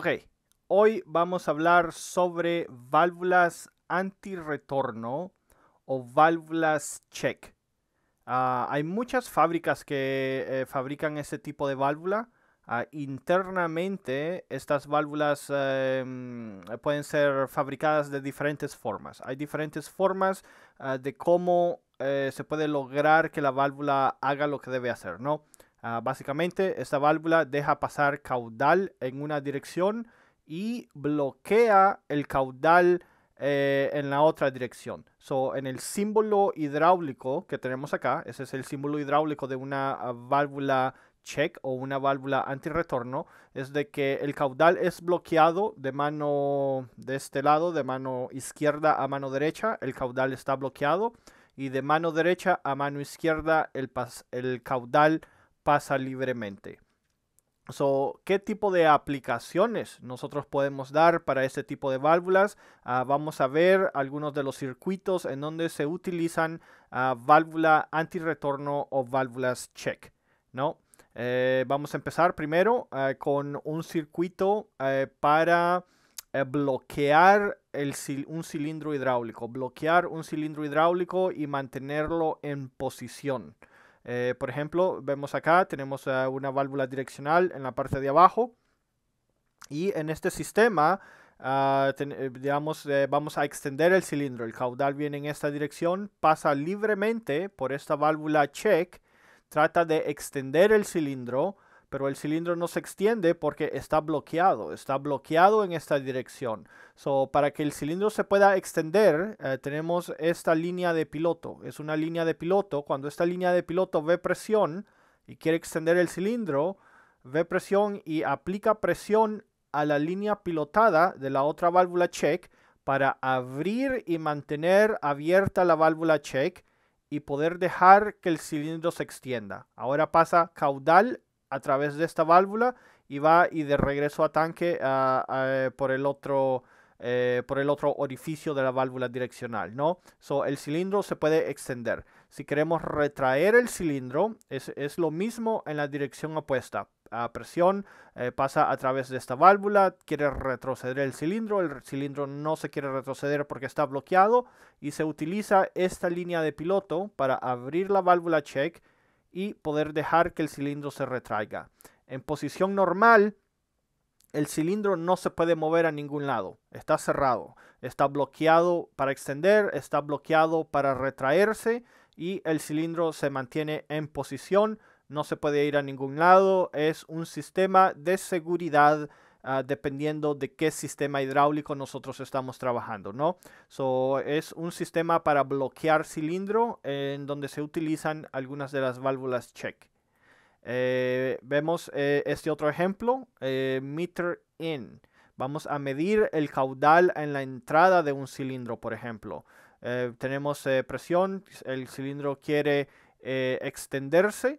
Ok, hoy vamos a hablar sobre válvulas antirretorno o válvulas check. Ah, hay muchas fábricas que eh, fabrican ese tipo de válvula. Ah, internamente, estas válvulas em, pueden ser fabricadas de diferentes formas. Hay diferentes formas ah, de cómo eh, se puede lograr que la válvula haga lo que debe hacer, ¿no? Ah, básicamente, esta válvula deja pasar caudal en una dirección y bloquea el caudal eh, en la otra dirección. So, en el símbolo hidráulico que tenemos acá, ese es el símbolo hidráulico de una ah, válvula check o una válvula antirretorno, es de que el caudal es bloqueado de mano de este lado, de mano izquierda a mano derecha, el caudal está bloqueado y de mano derecha a mano izquierda el, el caudal pasa libremente. ¿Qué tipo de aplicaciones nosotros podemos dar para este tipo de válvulas? Ah, vamos a ver algunos de los circuitos en donde se utilizan válvulas ah, válvula antirretorno o válvulas check. Eh, vamos a empezar primero ah, con un circuito para eh, bloquear un cilindro hidráulico. Bloquear un cilindro hidráulico y mantenerlo en posición. Eh, por ejemplo, vemos acá, tenemos eh, una válvula direccional en la parte de abajo. Y en este sistema, ah, eh, vamos a extender el cilindro. El caudal viene en esta dirección, pasa libremente por esta válvula check, trata de extender el cilindro pero el cilindro no se extiende porque está bloqueado, está bloqueado en esta dirección. So, para que el cilindro se pueda extender, eh, tenemos esta línea de piloto. Es una línea de piloto. Cuando esta línea de piloto ve presión y quiere extender el cilindro, ve presión y aplica presión a la línea pilotada de la otra válvula check para abrir y mantener abierta la válvula check y poder dejar que el cilindro se extienda. Ahora pasa caudal a través de esta válvula y va y de regreso a tanque eh, por el otro eh, por el otro orificio de la válvula direccional, ¿no? el cilindro se puede extender. Si queremos retraer el cilindro, es, lo mismo en la dirección opuesta. A presión eh, pasa a través de esta válvula, quiere retroceder el cilindro, el cilindro no se quiere retroceder porque está bloqueado y se utiliza esta línea de piloto para abrir la válvula check y poder dejar que el cilindro se retraiga. En posición normal, el cilindro no se puede mover a ningún lado, está cerrado, está bloqueado para extender, está bloqueado para retraerse y el cilindro se mantiene en posición, no se puede ir a ningún lado, es un sistema de seguridad Ah, dependiendo de qué sistema hidráulico nosotros estamos trabajando, es un sistema para bloquear cilindro en donde se utilizan algunas de las válvulas check. Eh, vemos eh, este otro ejemplo, eh, meter in. Vamos a medir el caudal en la entrada de un cilindro, por ejemplo. tenemos presión, el cilindro quiere extenderse,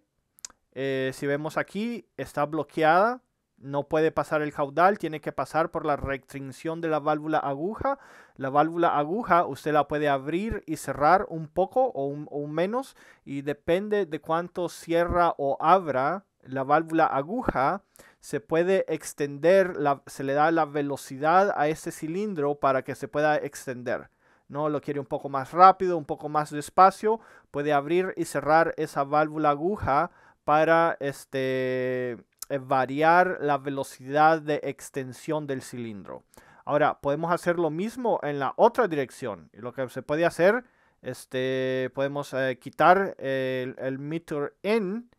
si vemos aquí, está bloqueada no puede pasar el caudal, tiene que pasar por la restricción de la válvula aguja. La válvula aguja usted la puede abrir y cerrar un poco o un, menos y depende de cuánto cierra o abra la válvula aguja, se puede extender, se le da la velocidad a ese cilindro para que se pueda extender. No lo quiere un poco más rápido, un poco más despacio, puede abrir y cerrar esa válvula aguja para este eh, variar la velocidad de extensión del cilindro. Ahora, podemos hacer lo mismo en la otra dirección. Lo que se puede hacer, este, podemos eh, quitar el, meter in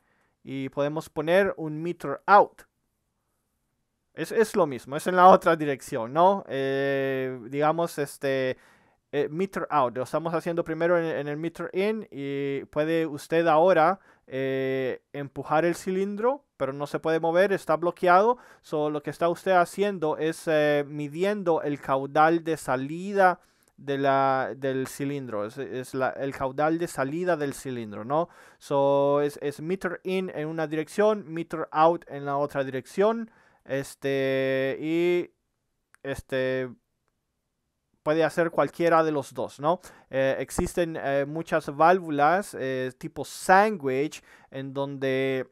y podemos poner un meter out. Es, lo mismo, es en la otra dirección, ¿no? Eh, digamos, este, meter out. Lo estamos haciendo primero en, el meter in y puede usted ahora empujar el cilindro pero no se puede mover, está bloqueado. So, lo que está usted haciendo es eh, midiendo el caudal de salida de la, del cilindro, es, la, el caudal de salida del cilindro, ¿no? So, es, meter in en una dirección, meter out en la otra dirección, este, y este puede hacer cualquiera de los dos, ¿no? Eh, existen eh, muchas válvulas tipo sandwich en donde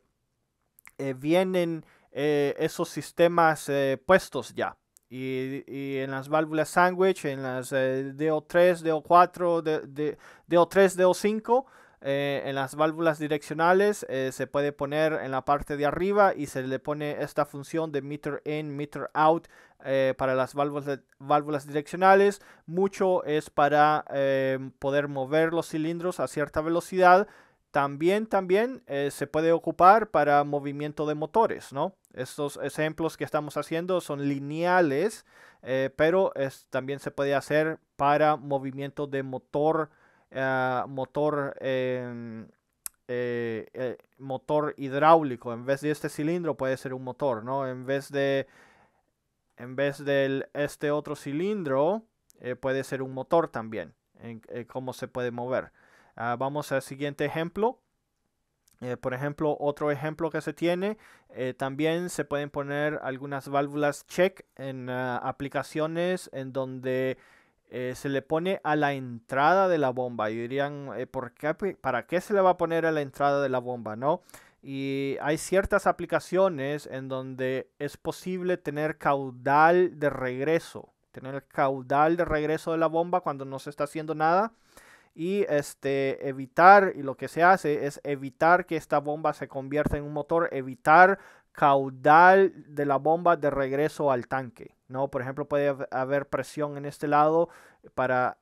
eh, vienen eh, esos sistemas eh, puestos ya. Y, en las válvulas sandwich, en las DO3, DO4, de, de, DO3, DO5, en las válvulas direccionales se puede poner en la parte de arriba y se le pone esta función de meter in, meter out para las válvulas, válvulas, direccionales. Mucho es para poder mover los cilindros a cierta velocidad también, también eh, se puede ocupar para movimiento de motores, ¿no? Estos ejemplos que estamos haciendo son lineales, eh, pero también se puede hacer para movimiento de motor, eh, motor, em, motor hidráulico. En vez de este cilindro puede ser un motor, ¿no? En vez de, este otro cilindro puede ser un motor también, cómo se puede mover. Ah, vamos al siguiente ejemplo. Eh, por ejemplo, otro ejemplo que se tiene, eh, también se pueden poner algunas válvulas check en ah, aplicaciones en donde eh, se le pone a la entrada de la bomba. Y dirían, ¿por qué, ¿para qué se le va a poner a la entrada de la bomba? ¿No? Y hay ciertas aplicaciones en donde es posible tener caudal de regreso. Tener caudal de regreso de la bomba cuando no se está haciendo nada y este, evitar, y lo que se hace es evitar que esta bomba se convierta en un motor, evitar caudal de la bomba de regreso al tanque. ¿no? Por ejemplo, puede haber presión en este lado para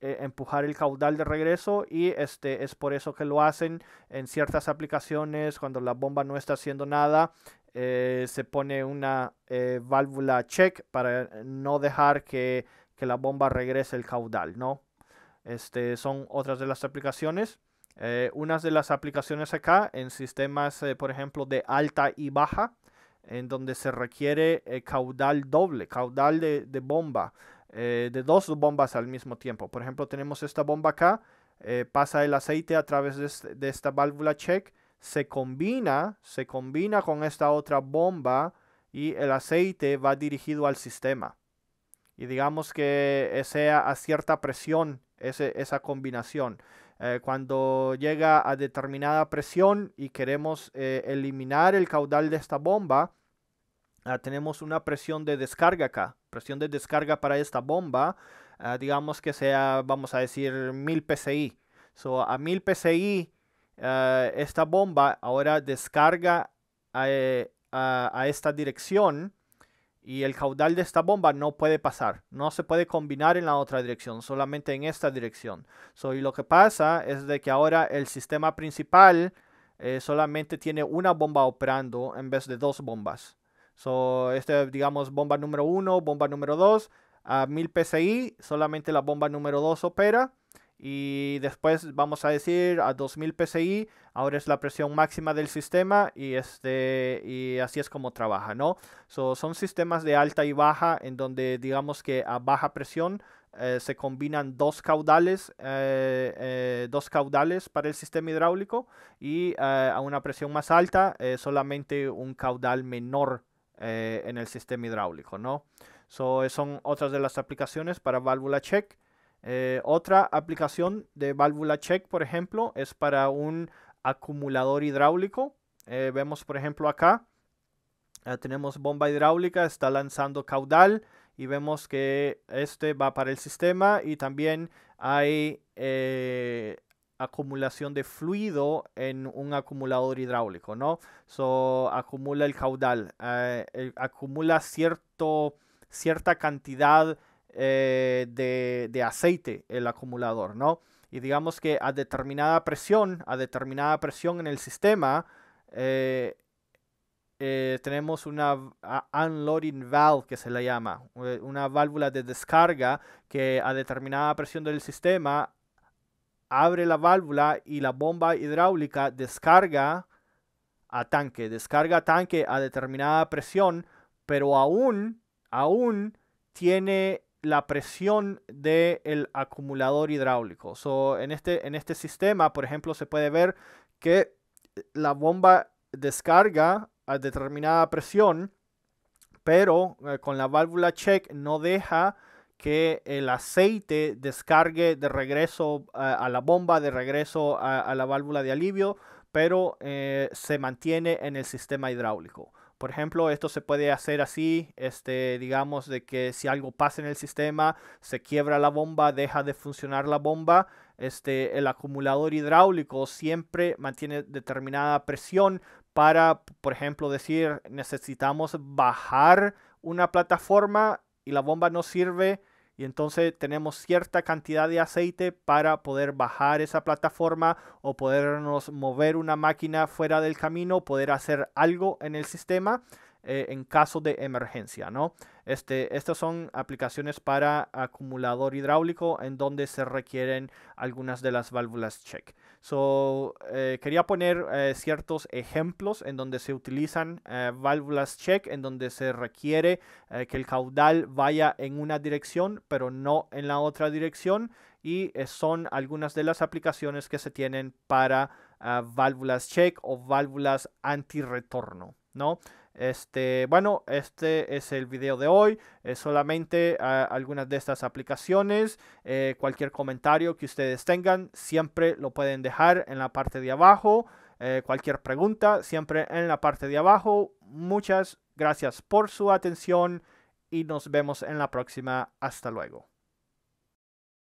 eh, empujar el caudal de regreso y este, es por eso que lo hacen en ciertas aplicaciones cuando la bomba no está haciendo nada. Eh, se pone una eh, válvula check para no dejar que, que la bomba regrese el caudal, ¿no? Este, son otras de las aplicaciones. Eh, unas de las aplicaciones acá en sistemas, eh, por ejemplo, de alta y baja, en donde se requiere eh, caudal doble, caudal de, de bomba, de dos bombas al mismo tiempo. Por ejemplo, tenemos esta bomba acá, pasa el aceite a través de, este, de, esta válvula check, se combina, se combina con esta otra bomba y el aceite va dirigido al sistema. Y digamos que sea a cierta presión esa combinación. Eh, cuando llega a determinada presión y queremos eh, eliminar el caudal de esta bomba, ah, tenemos una presión de descarga acá, presión de descarga para esta bomba, ah, digamos que sea, vamos a decir, 1000 PSI. So, a 1000 PSI, ah, esta bomba ahora descarga eh, a, a esta dirección y el caudal de esta bomba no puede pasar, no se puede combinar en la otra dirección, solamente en esta dirección. So, y lo que pasa es de que ahora el sistema principal eh, solamente tiene una bomba operando en vez de dos bombas. So, este, digamos, bomba número 1, bomba número 2, a 1000 PCI, solamente la bomba número 2 opera y después vamos a decir a 2000 PSI, ahora es la presión máxima del sistema y, este, y así es como trabaja, ¿no? son sistemas de alta y baja en donde digamos que a baja presión eh, se combinan dos caudales, eh, eh, dos caudales para el sistema hidráulico y a una presión más alta solamente un caudal menor en el sistema hidráulico, ¿no? son otras de las aplicaciones para válvula check. Eh, otra aplicación de válvula check, por ejemplo, es para un acumulador hidráulico. Eh, vemos, por ejemplo, acá ah, tenemos bomba hidráulica, está lanzando caudal y vemos que este va para el sistema y también hay eh, acumulación de fluido en un acumulador hidráulico, ¿no? So, acumula el caudal, ah, acumula cierto, cierta cantidad de eh, de, aceite el acumulador, ¿no? Y digamos que a determinada presión, a determinada presión en el sistema, eh, eh, tenemos una unloading valve que se le llama, una válvula de descarga que a determinada presión del sistema abre la válvula y la bomba hidráulica descarga a tanque, descarga a tanque a determinada presión, pero aún, aún tiene la presión del acumulador hidráulico. Este, en, este, sistema, por ejemplo, se puede ver que la bomba descarga a determinada presión, pero eh, con la válvula check no deja que el aceite descargue de regreso a, la bomba, de regreso a, la válvula de alivio, pero eh, se mantiene en el sistema hidráulico. Por ejemplo, esto se puede hacer así, este, digamos, de que si algo pasa en el sistema, se quiebra la bomba, deja de funcionar la bomba, este, el acumulador hidráulico siempre mantiene determinada presión para, por ejemplo, decir necesitamos bajar una plataforma y la bomba no sirve, y entonces tenemos cierta cantidad de aceite para poder bajar esa plataforma o podernos mover una máquina fuera del camino, poder hacer algo en el sistema eh, en caso de emergencia, ¿no? Este, estas son aplicaciones para acumulador hidráulico en donde se requieren algunas de las válvulas check. So, eh, quería poner eh, ciertos ejemplos en donde se utilizan eh, válvulas check, en donde se requiere que el caudal vaya en una dirección, pero no en la otra dirección. Y son algunas de las aplicaciones que se tienen para ah, válvulas check o válvulas antirretorno, ¿no? Este, bueno, este es el video de hoy. solamente ah, algunas de estas aplicaciones. Eh, cualquier comentario que ustedes tengan, siempre lo pueden dejar en la parte de abajo. Eh, cualquier pregunta, siempre en la parte de abajo. Muchas gracias por su atención y nos vemos en la próxima. Hasta luego.